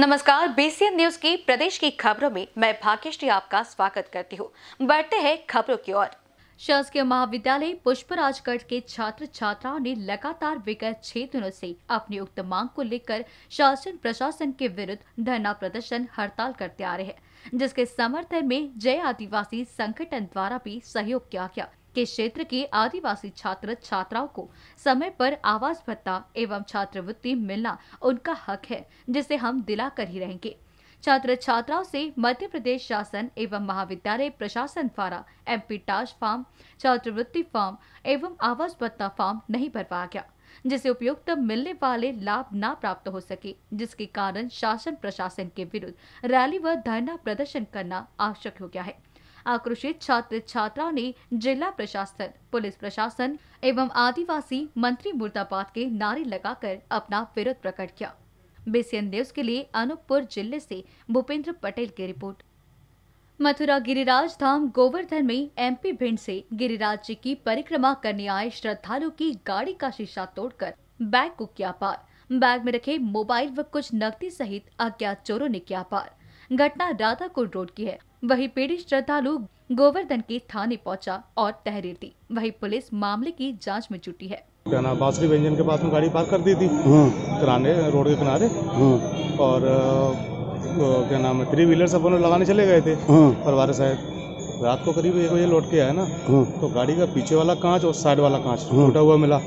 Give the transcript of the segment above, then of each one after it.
नमस्कार BCN news की प्रदेश की खबरों में मैं भाग्यश्री आपका स्वागत करती हूँ बढ़ते हैं खबरों की ओर शासकीय महाविद्यालय पुष्पराजगढ़ के छात्र छात्राओं ने लगातार विगत छह दिनों से अपनी उक्त मांग को लेकर शासन प्रशासन के विरुद्ध धरना प्रदर्शन हड़ताल करते आ रहे हैं जिसके समर्थन में जय आदिवासी संगठन द्वारा भी सहयोग किया गया के क्षेत्र के आदिवासी छात्र छात्राओं को समय पर आवास भत्ता एवं छात्रवृत्ति मिलना उनका हक है जिसे हम दिला कर ही रहेंगे छात्र छात्राओं से मध्य प्रदेश शासन एवं महाविद्यालय प्रशासन द्वारा एम पी टाश फार्म छात्रवृत्ति फार्म एवं आवास भत्ता फार्म नहीं भरवाया गया जिसे उपयुक्त मिलने वाले लाभ न प्राप्त हो सके जिसके कारण शासन प्रशासन के विरुद्ध रैली व धरना प्रदर्शन करना आवश्यक हो गया है आक्रोशित छात्र छात्राओं ने जिला प्रशासन पुलिस प्रशासन एवं आदिवासी मंत्री मुर्दाबाद के नारे लगाकर अपना विरोध प्रकट किया बीसीएन न्यूज के लिए अनूपपुर जिले से भूपेंद्र पटेल की रिपोर्ट मथुरा गिरिराज धाम गोवर्धन में एमपी भिंड से गिरिराज जी की परिक्रमा करने आए श्रद्धालु की गाड़ी का शीशा तोड़कर बैग को किया पार बैग में रखे मोबाइल व कुछ नकदी सहित अज्ञात चोरों ने किया पार घटना राधा रोड की है वही पीड़ित श्रद्धालु गोवर्धन के थाने पहुंचा और तहरीर दी वही पुलिस मामले की जांच में जुटी है क्या नाम व्यंजन के पास में गाड़ी पार्क कर दी थी हाँ। किराने रोड के किनारे हाँ। और क्या नाम है थ्री व्हीलर सब लगाने चले गए थे हाँ। परिवार शायद रात को करीब एक बजे लौट के आया ना तो गाड़ी का पीछे वाला कांच और साइड वाला कांच टूटा हुआ मिला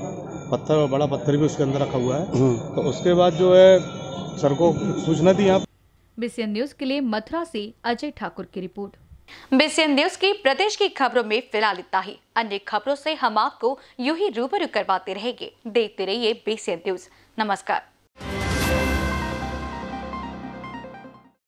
पत्थर बड़ा पत्थर भी उसके अंदर रखा हुआ है तो उसके बाद जो है सर को सूचना दी आप बीसीएन न्यूज के लिए मथुरा से अजय ठाकुर की रिपोर्ट बीसीएन न्यूज की प्रदेश की खबरों में फिलहाल इतना ही अन्य खबरों से हम आपको यू ही रूबरू करवाते रहेंगे देखते रहिए बीसीएन न्यूज नमस्कार